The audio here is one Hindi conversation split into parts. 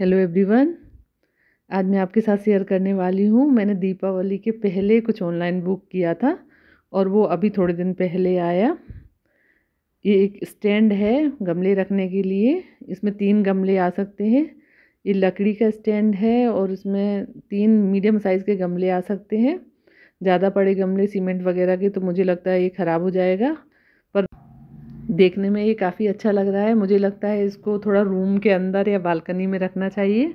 हेलो एवरीवन आज मैं आपके साथ शेयर करने वाली हूँ मैंने दीपावली के पहले कुछ ऑनलाइन बुक किया था और वो अभी थोड़े दिन पहले आया ये एक स्टैंड है गमले रखने के लिए इसमें तीन गमले आ सकते हैं ये लकड़ी का स्टैंड है और इसमें तीन मीडियम साइज़ के गमले आ सकते हैं ज़्यादा पड़े गमले सीमेंट वगैरह के तो मुझे लगता है ये ख़राब हो जाएगा पर देखने में ये काफ़ी अच्छा लग रहा है मुझे लगता है इसको थोड़ा रूम के अंदर या बालकनी में रखना चाहिए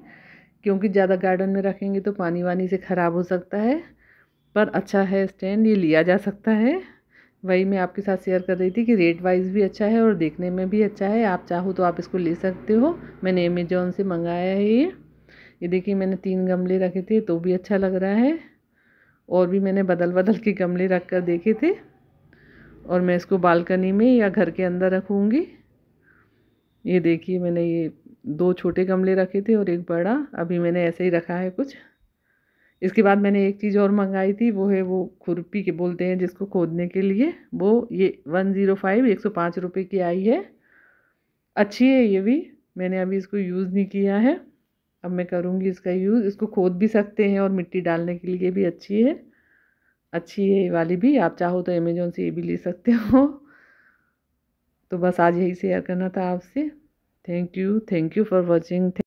क्योंकि ज़्यादा गार्डन में रखेंगे तो पानी वानी से ख़राब हो सकता है पर अच्छा है स्टैंड ये लिया जा सकता है वही मैं आपके साथ शेयर कर रही थी कि रेट वाइज भी अच्छा है और देखने में भी अच्छा है आप चाहो तो आप इसको ले सकते हो मैंने अमेजोन से मंगाया है ये ये देखिए मैंने तीन गमले रखे थे तो भी अच्छा लग रहा है और भी मैंने बदल बदल के गमले रख कर देखे थे और मैं इसको बालकनी में या घर के अंदर रखूँगी ये देखिए मैंने ये दो छोटे गमले रखे थे और एक बड़ा अभी मैंने ऐसे ही रखा है कुछ इसके बाद मैंने एक चीज़ और मंगाई थी वो है वो खुरपी के बोलते हैं जिसको खोदने के लिए वो ये वन ज़ीरो फाइव एक सौ पाँच रुपये की आई है अच्छी है ये भी मैंने अभी इसको यूज़ नहीं किया है अब मैं करूँगी इसका यूज़ इसको खोद भी सकते हैं और मिट्टी डालने के लिए भी अच्छी है अच्छी है ये वाली भी आप चाहो तो अमेजोन से ये भी ले सकते हो तो बस आज यही शेयर करना था आपसे thank you thank you for watching